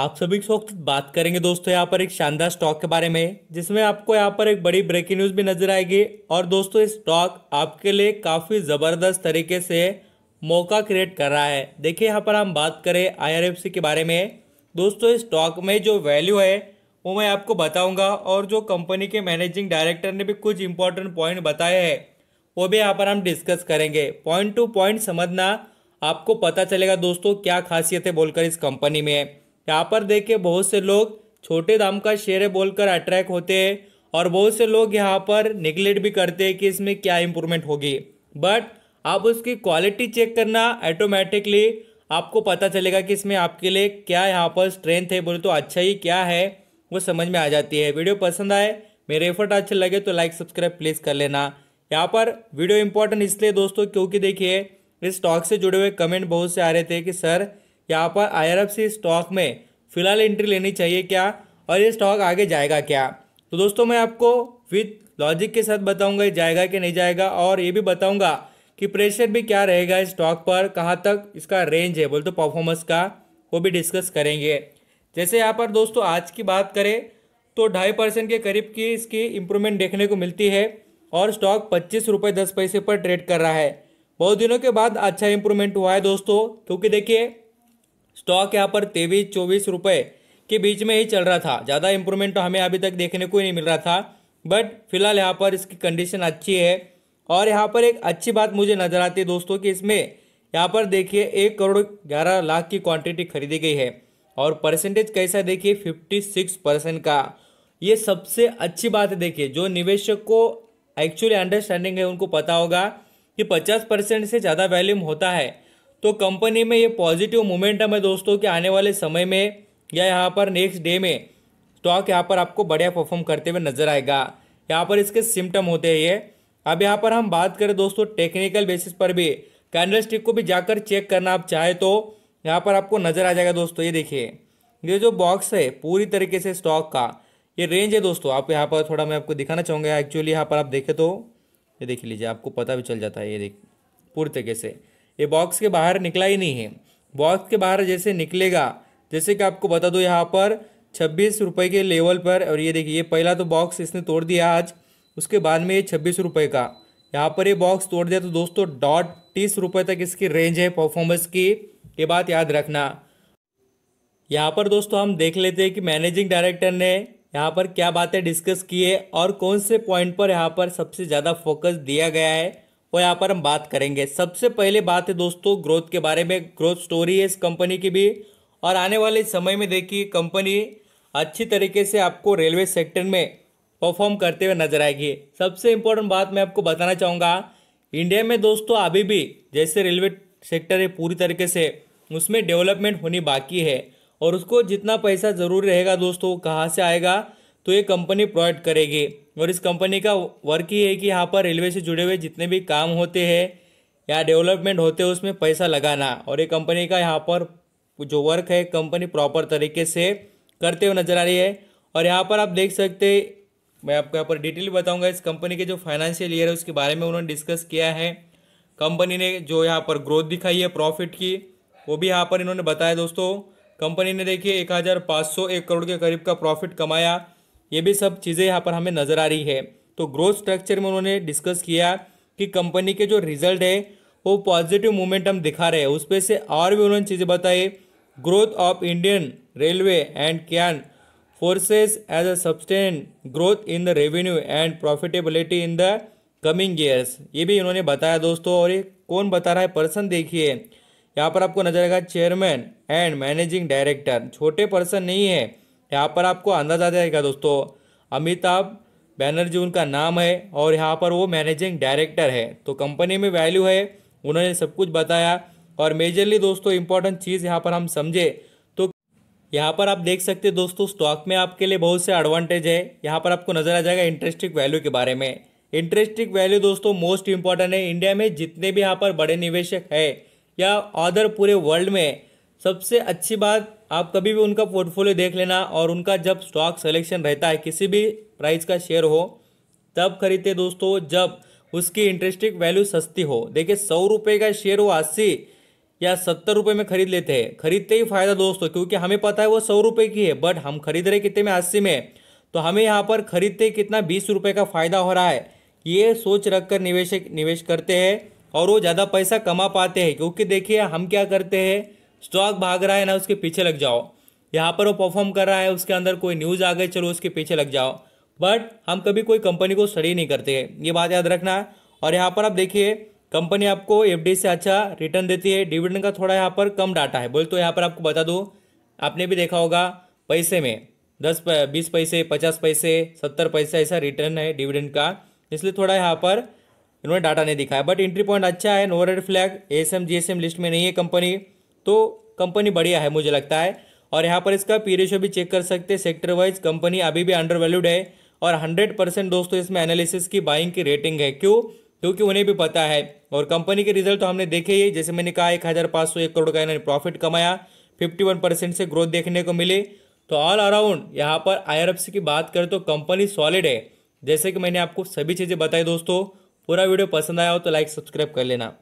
आप सभी इस वक्त बात करेंगे दोस्तों यहाँ पर एक शानदार स्टॉक के बारे में जिसमें आपको यहाँ पर एक बड़ी ब्रेकिंग न्यूज़ भी नजर आएगी और दोस्तों इस स्टॉक आपके लिए काफ़ी ज़बरदस्त तरीके से मौका क्रिएट कर रहा है देखिए यहाँ पर हम बात करें आईआरएफसी के बारे में दोस्तों इस स्टॉक में जो वैल्यू है वो मैं आपको बताऊँगा और जो कंपनी के मैनेजिंग डायरेक्टर ने भी कुछ इंपॉर्टेंट पॉइंट बताए हैं वो भी यहाँ पर हम डिस्कस करेंगे पॉइंट टू पॉइंट समझना आपको पता चलेगा दोस्तों क्या खासियत है बोलकर इस कंपनी में यहाँ पर देखिए बहुत से लोग छोटे दाम का शेयर है बोलकर अट्रैक्ट होते हैं और बहुत से लोग यहाँ पर निगलेक्ट भी करते हैं कि इसमें क्या इम्प्रूवमेंट होगी बट आप उसकी क्वालिटी चेक करना ऑटोमेटिकली आपको पता चलेगा कि इसमें आपके लिए क्या यहाँ पर स्ट्रेंथ है बोले तो अच्छा ही क्या है वो समझ में आ जाती है वीडियो पसंद आए मेरे एफर्ट अच्छे लगे तो लाइक सब्सक्राइब प्लीज़ कर लेना यहाँ पर वीडियो इंपॉर्टेंट इसलिए दोस्तों क्योंकि देखिए इस स्टॉक से जुड़े हुए कमेंट बहुत से आ रहे थे कि सर यहाँ पर आई सी स्टॉक में फ़िलहाल एंट्री लेनी चाहिए क्या और ये स्टॉक आगे जाएगा क्या तो दोस्तों मैं आपको विथ लॉजिक के साथ बताऊंगा ये जाएगा कि नहीं जाएगा और ये भी बताऊंगा कि प्रेशर भी क्या रहेगा इस स्टॉक पर कहाँ तक इसका रेंज है बोलते तो परफॉर्मेंस का वो भी डिस्कस करेंगे जैसे यहाँ पर दोस्तों आज की बात करें तो ढाई परसेंट के करीब की इसकी इम्प्रूवमेंट देखने को मिलती है और स्टॉक पच्चीस रुपये दस पैसे पर ट्रेड कर रहा है बहुत दिनों के बाद अच्छा इम्प्रूवमेंट हुआ है दोस्तों क्योंकि देखिए स्टॉक यहाँ पर तेईस चौबीस रुपये के बीच में ही चल रहा था ज़्यादा इंप्रूवमेंट तो हमें अभी तक देखने को ही नहीं मिल रहा था बट फिलहाल यहाँ पर इसकी कंडीशन अच्छी है और यहाँ पर एक अच्छी बात मुझे नज़र आती है दोस्तों कि इसमें यहाँ पर देखिए एक करोड़ ग्यारह लाख की क्वांटिटी खरीदी गई है और परसेंटेज कैसा देखिए फिफ्टी सिक्स परसेंट का ये सबसे अच्छी बात है देखिए जो निवेशक को एक्चुअली अंडरस्टैंडिंग है उनको पता होगा कि पचास परसेंट से ज़्यादा वैल्यूम होता है तो कंपनी में ये पॉजिटिव मोमेंटम है दोस्तों कि आने वाले समय में या यहाँ पर नेक्स्ट डे में स्टॉक तो यहाँ पर आपको बढ़िया परफॉर्म करते हुए नजर आएगा यहाँ पर इसके सिम्टम होते हैं ये अब यहाँ पर हम बात करें दोस्तों टेक्निकल बेसिस पर भी कैंडल स्टिक को भी जाकर चेक करना आप चाहे तो यहाँ पर आपको नज़र आ जाएगा दोस्तों ये देखिए ये जो बॉक्स है पूरी तरीके से स्टॉक का ये रेंज है दोस्तों आप यहाँ पर थोड़ा मैं आपको दिखाना चाहूँगा एक्चुअली यहाँ पर आप देखें तो ये देख लीजिए आपको पता भी चल जाता है ये देख पूरी तरीके से ये बॉक्स के बाहर निकला ही नहीं है बॉक्स के बाहर जैसे निकलेगा जैसे कि आपको बता दो यहाँ पर छब्बीस रुपये के लेवल पर और ये देखिए ये पहला तो बॉक्स इसने तोड़ दिया आज उसके बाद में ये छब्बीस रुपये का यहाँ पर ये बॉक्स तोड़ दिया तो दोस्तों डॉट तीस रुपये तक इसकी रेंज है परफॉर्मेंस की ये बात याद रखना यहाँ पर दोस्तों हम देख लेते हैं कि मैनेजिंग डायरेक्टर ने यहाँ पर क्या बातें डिस्कस की है और कौन से पॉइंट पर यहाँ पर सबसे ज़्यादा फोकस दिया गया है वो यहाँ पर हम बात करेंगे सबसे पहले बात है दोस्तों ग्रोथ के बारे में ग्रोथ स्टोरी है इस कंपनी की भी और आने वाले समय में देखिए कंपनी अच्छी तरीके से आपको रेलवे सेक्टर में परफॉर्म करते हुए नजर आएगी सबसे इम्पोर्टेंट बात मैं आपको बताना चाहूँगा इंडिया में दोस्तों अभी भी जैसे रेलवे सेक्टर है पूरी तरीके से उसमें डेवलपमेंट होनी बाकी है और उसको जितना पैसा ज़रूर रहेगा दोस्तों कहाँ से आएगा तो ये कंपनी प्रोवाइड करेगी और इस कंपनी का वर्क ही है कि यहाँ पर रेलवे से जुड़े हुए जितने भी काम होते हैं या डेवलपमेंट होते हैं उसमें पैसा लगाना और ये कंपनी का यहाँ पर जो वर्क है कंपनी प्रॉपर तरीके से करते हुए नजर आ रही है और यहाँ पर आप देख सकते मैं आपको यहाँ पर डिटेल बताऊंगा इस कंपनी के जो फाइनेंशियल ईयर है उसके बारे में उन्होंने डिस्कस किया है कंपनी ने जो यहाँ पर ग्रोथ दिखाई है प्रॉफिट की वो भी यहाँ पर इन्होंने बताया दोस्तों कंपनी ने देखिए एक हज़ार पाँच सौ एक करोड़ के करीब का प्रॉफिट कमाया ये भी सब चीज़ें यहाँ पर हमें नज़र आ रही है तो ग्रोथ स्ट्रक्चर में उन्होंने डिस्कस किया कि कंपनी के जो रिजल्ट है वो पॉजिटिव मोमेंटम दिखा रहे हैं उस पर से और भी उन्होंने चीज़ें बताई growth of Indian railway and can forces as a sustain growth in the revenue and profitability in the coming years ये भी इन्होंने बताया दोस्तों और ये कौन बता रहा है पर्सन देखिए यहाँ पर आपको नजर आएगा चेयरमैन एंड मैनेजिंग डायरेक्टर छोटे पर्सन नहीं है यहाँ पर आपको अंदाज़ा जाएगा दोस्तों अमिताभ बैनर्जी उनका नाम है और यहाँ पर वो मैनेजिंग डायरेक्टर है तो कंपनी में वैल्यू है उन्होंने सब कुछ बताया और मेजरली दोस्तों इंपॉर्टेंट चीज़ यहाँ पर हम समझे तो यहाँ पर आप देख सकते हैं दोस्तों स्टॉक में आपके लिए बहुत से एडवांटेज है यहाँ पर आपको नजर आ जाएगा इंटरेस्टिंग वैल्यू के बारे में इंटरेस्टिंग वैल्यू दोस्तों मोस्ट इंपॉर्टेंट है इंडिया में जितने भी यहाँ पर बड़े निवेशक है या अदर पूरे वर्ल्ड में सबसे अच्छी बात आप कभी भी उनका पोर्टफोलियो देख लेना और उनका जब स्टॉक सिलेक्शन रहता है किसी भी प्राइस का शेयर हो तब खरीदते दोस्तों जब उसकी इंटरेस्टिक वैल्यू सस्ती हो देखिए सौ रुपये का शेयर वो अस्सी या सत्तर रुपये में खरीद लेते हैं खरीदते ही फायदा दोस्तों क्योंकि हमें पता है वो सौ रुपये की है बट हम खरीद रहे कितने में अस्सी में तो हमें यहाँ पर खरीदते कितना बीस रुपये का फायदा हो रहा है ये सोच रख कर निवेशक निवेश करते हैं और वो ज़्यादा पैसा कमा पाते हैं क्योंकि देखिए हम क्या करते हैं स्टॉक भाग रहा है ना उसके पीछे लग जाओ यहाँ पर वो परफॉर्म कर रहा है उसके अंदर कोई न्यूज़ आ गई चलो उसके पीछे लग जाओ बट हम कभी कोई कंपनी को स्टडी नहीं करते हैं ये बात याद रखना है और यहाँ पर आप देखिए कंपनी आपको एफ से अच्छा रिटर्न देती है डिविडेंड का थोड़ा यहाँ पर कम डाटा है बोल तो यहाँ पर आपको बता दूँ आपने भी देखा होगा पैसे में दस बीस पैसे पचास पैसे सत्तर पैसे ऐसा रिटर्न है डिविडेंड का इसलिए थोड़ा यहाँ पर इन्होंने डाटा नहीं दिखाया बट एंट्री पॉइंट अच्छा है no red flag S M G S M list में नहीं है कंपनी तो कंपनी बढ़िया है मुझे लगता है और यहाँ पर इसका पी रेशो भी चेक कर सकते हैं सेक्टर वाइज कंपनी अभी भी अंडर वैल्यूड है और हंड्रेड परसेंट दोस्तों इसमें एनालिसिस की बाइंग की रेटिंग है क्यों क्योंकि उन्हें भी पता है और कंपनी के रिजल्ट तो हमने देखे ही जैसे मैंने कहा एक हज़ार पाँच सौ एक करोड़ का इन्होंने प्रॉफिट कमाया फिफ्टी वन परसेंट से ग्रोथ देखने को मिले तो ऑल अराउंड यहाँ पर आई की बात करें तो कंपनी सॉलिड है जैसे कि मैंने आपको सभी चीज़ें बताई दोस्तों पूरा वीडियो पसंद आया हो तो लाइक सब्सक्राइब कर लेना